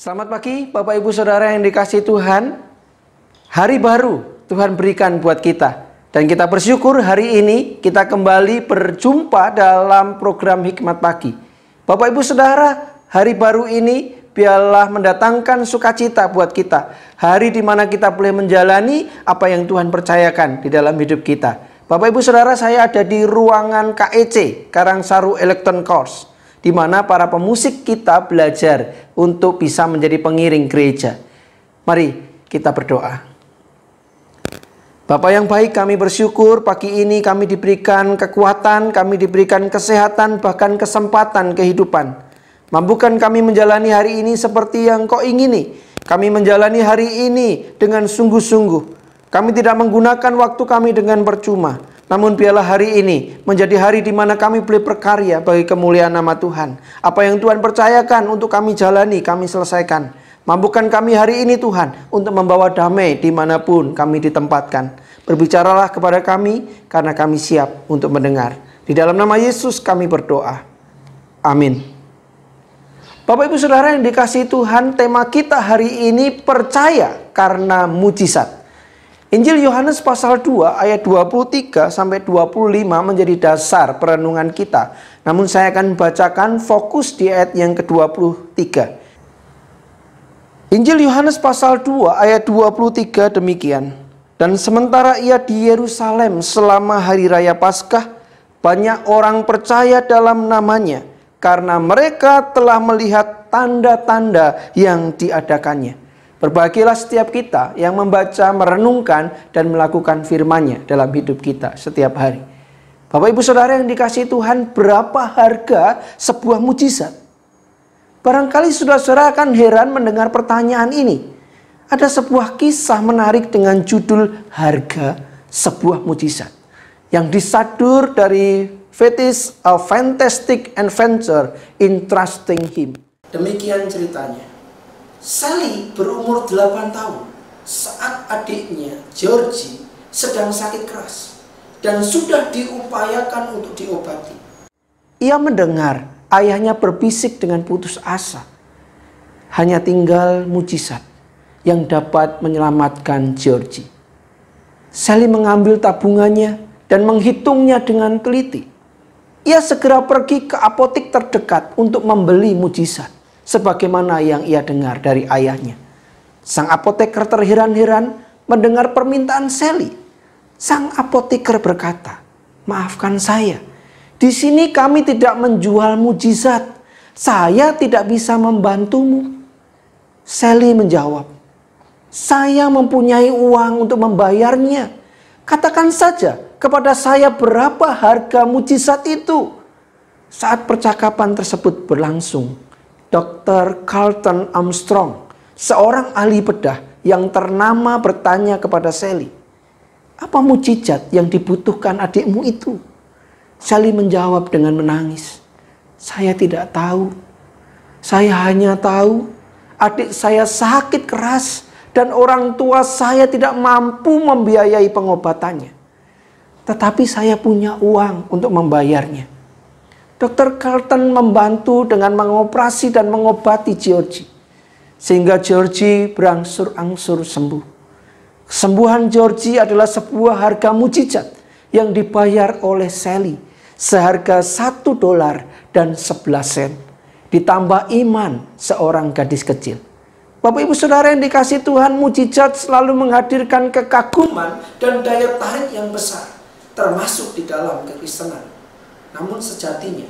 Selamat pagi, Bapak Ibu Saudara yang dikasih Tuhan. Hari baru Tuhan berikan buat kita. Dan kita bersyukur hari ini kita kembali berjumpa dalam program Hikmat Pagi. Bapak Ibu Saudara, hari baru ini biarlah mendatangkan sukacita buat kita. Hari di mana kita boleh menjalani apa yang Tuhan percayakan di dalam hidup kita. Bapak Ibu Saudara, saya ada di ruangan KEC, Karang Saru Electron Course di mana para pemusik kita belajar untuk bisa menjadi pengiring gereja. Mari kita berdoa. Bapak yang baik, kami bersyukur pagi ini kami diberikan kekuatan, kami diberikan kesehatan, bahkan kesempatan kehidupan. Mampukan kami menjalani hari ini seperti yang kau ingini. Kami menjalani hari ini dengan sungguh-sungguh. Kami tidak menggunakan waktu kami dengan percuma. Namun biarlah hari ini menjadi hari di mana kami boleh berkarya bagi kemuliaan nama Tuhan. Apa yang Tuhan percayakan untuk kami jalani, kami selesaikan. Mampukan kami hari ini Tuhan untuk membawa damai dimanapun kami ditempatkan. Berbicaralah kepada kami karena kami siap untuk mendengar. Di dalam nama Yesus kami berdoa. Amin. Bapak ibu saudara yang dikasih Tuhan tema kita hari ini percaya karena mujizat. Injil Yohanes pasal 2 ayat 23 sampai 25 menjadi dasar perenungan kita. Namun saya akan bacakan fokus di ayat yang ke-23. Injil Yohanes pasal 2 ayat 23 demikian. Dan sementara ia di Yerusalem selama hari raya Paskah, banyak orang percaya dalam namanya karena mereka telah melihat tanda-tanda yang diadakannya. Berbahagialah setiap kita yang membaca, merenungkan, dan melakukan firman-Nya dalam hidup kita setiap hari. Bapak Ibu Saudara yang dikasih Tuhan, berapa harga sebuah mujizat? Barangkali sudah saudara akan heran mendengar pertanyaan ini. Ada sebuah kisah menarik dengan judul harga sebuah mujizat yang disadur dari Fetis A uh, Fantastic Adventure in Trusting Him. Demikian ceritanya. Sally berumur 8 tahun saat adiknya Georgie sedang sakit keras dan sudah diupayakan untuk diobati. Ia mendengar ayahnya berbisik dengan putus asa. Hanya tinggal mujizat yang dapat menyelamatkan Georgie. Sally mengambil tabungannya dan menghitungnya dengan teliti. Ia segera pergi ke apotek terdekat untuk membeli mujizat sebagaimana yang ia dengar dari ayahnya. Sang apoteker terheran-heran mendengar permintaan Sally. Sang apoteker berkata, "Maafkan saya. Di sini kami tidak menjual mujizat. Saya tidak bisa membantumu." Sally menjawab, "Saya mempunyai uang untuk membayarnya. Katakan saja kepada saya berapa harga mujizat itu." Saat percakapan tersebut berlangsung, Dr. Carlton Armstrong, seorang ahli bedah yang ternama bertanya kepada Sally, apa mujizat yang dibutuhkan adikmu itu? Sally menjawab dengan menangis, saya tidak tahu. Saya hanya tahu adik saya sakit keras dan orang tua saya tidak mampu membiayai pengobatannya. Tetapi saya punya uang untuk membayarnya Dr. Carlton membantu dengan mengoperasi dan mengobati Georgie. Sehingga Georgie berangsur-angsur sembuh. Kesembuhan Georgie adalah sebuah harga mujizat yang dibayar oleh Sally seharga 1 dolar dan 11 sen. Ditambah iman seorang gadis kecil. Bapak ibu saudara yang dikasih Tuhan mujizat selalu menghadirkan kekaguman dan daya tarik yang besar. Termasuk di dalam kekristenan. Namun sejatinya,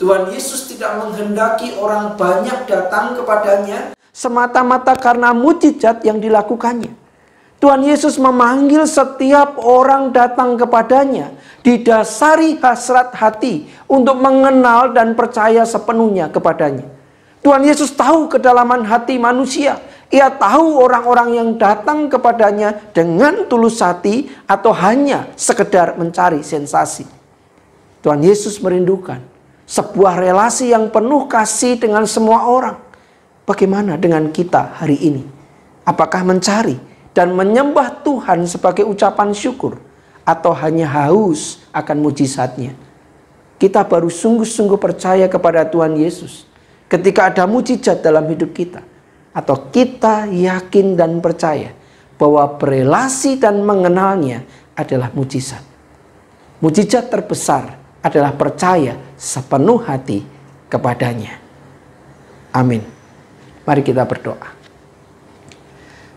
Tuhan Yesus tidak menghendaki orang banyak datang kepadanya semata-mata karena mujizat yang dilakukannya. Tuhan Yesus memanggil setiap orang datang kepadanya didasari hasrat hati untuk mengenal dan percaya sepenuhnya kepadanya. Tuhan Yesus tahu kedalaman hati manusia. Ia tahu orang-orang yang datang kepadanya dengan tulus hati atau hanya sekedar mencari sensasi. Tuhan Yesus merindukan sebuah relasi yang penuh kasih dengan semua orang. Bagaimana dengan kita hari ini? Apakah mencari dan menyembah Tuhan sebagai ucapan syukur atau hanya haus akan mujizatnya? Kita baru sungguh-sungguh percaya kepada Tuhan Yesus ketika ada mujizat dalam hidup kita atau kita yakin dan percaya bahwa berelasi dan mengenalnya adalah mujizat. Mujizat terbesar adalah percaya sepenuh hati kepadanya. Amin. Mari kita berdoa.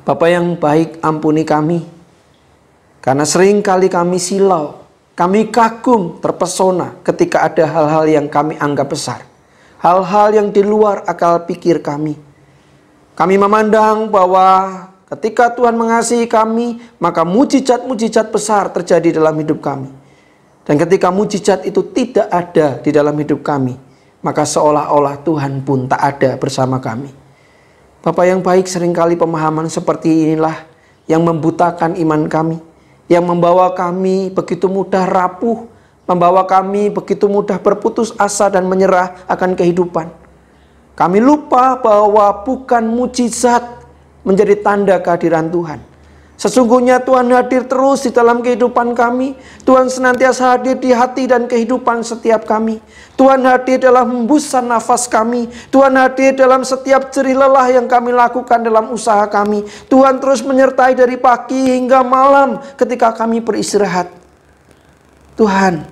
Bapak yang baik, ampuni kami. Karena sering kali kami silau, kami kagum, terpesona ketika ada hal-hal yang kami anggap besar. Hal-hal yang di luar akal pikir kami. Kami memandang bahwa ketika Tuhan mengasihi kami, maka mujizat-mujizat besar terjadi dalam hidup kami. Dan ketika mujizat itu tidak ada di dalam hidup kami, maka seolah-olah Tuhan pun tak ada bersama kami. Bapak yang baik seringkali pemahaman seperti inilah yang membutakan iman kami, yang membawa kami begitu mudah rapuh, membawa kami begitu mudah berputus asa dan menyerah akan kehidupan. Kami lupa bahwa bukan mujizat menjadi tanda kehadiran Tuhan. Sesungguhnya Tuhan hadir terus di dalam kehidupan kami. Tuhan senantiasa hadir di hati dan kehidupan setiap kami. Tuhan hadir dalam hembusan nafas kami. Tuhan hadir dalam setiap ceri lelah yang kami lakukan dalam usaha kami. Tuhan terus menyertai dari pagi hingga malam ketika kami beristirahat. Tuhan,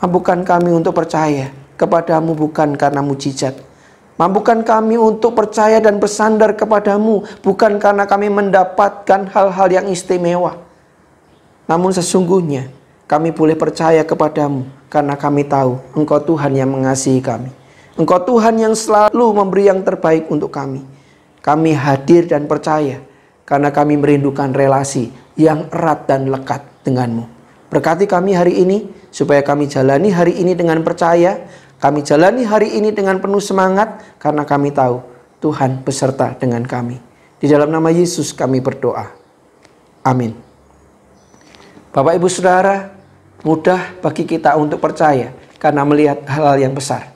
mampukan kami untuk percaya kepadamu bukan karena mujizat, Mampukan kami untuk percaya dan bersandar kepadamu, bukan karena kami mendapatkan hal-hal yang istimewa. Namun sesungguhnya kami boleh percaya kepadamu karena kami tahu Engkau Tuhan yang mengasihi kami. Engkau Tuhan yang selalu memberi yang terbaik untuk kami. Kami hadir dan percaya karena kami merindukan relasi yang erat dan lekat denganmu. Berkati kami hari ini supaya kami jalani hari ini dengan percaya, kami jalani hari ini dengan penuh semangat karena kami tahu Tuhan beserta dengan kami. Di dalam nama Yesus kami berdoa. Amin. Bapak Ibu Saudara, mudah bagi kita untuk percaya karena melihat hal-hal yang besar.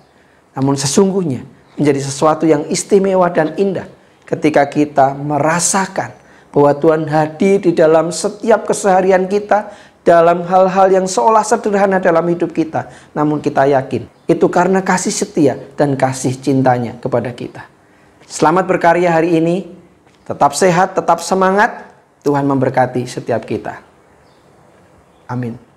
Namun sesungguhnya menjadi sesuatu yang istimewa dan indah ketika kita merasakan bahwa Tuhan hadir di dalam setiap keseharian kita dalam hal-hal yang seolah sederhana dalam hidup kita, namun kita yakin itu karena kasih setia dan kasih cintanya kepada kita. Selamat berkarya hari ini, tetap sehat, tetap semangat. Tuhan memberkati setiap kita. Amin.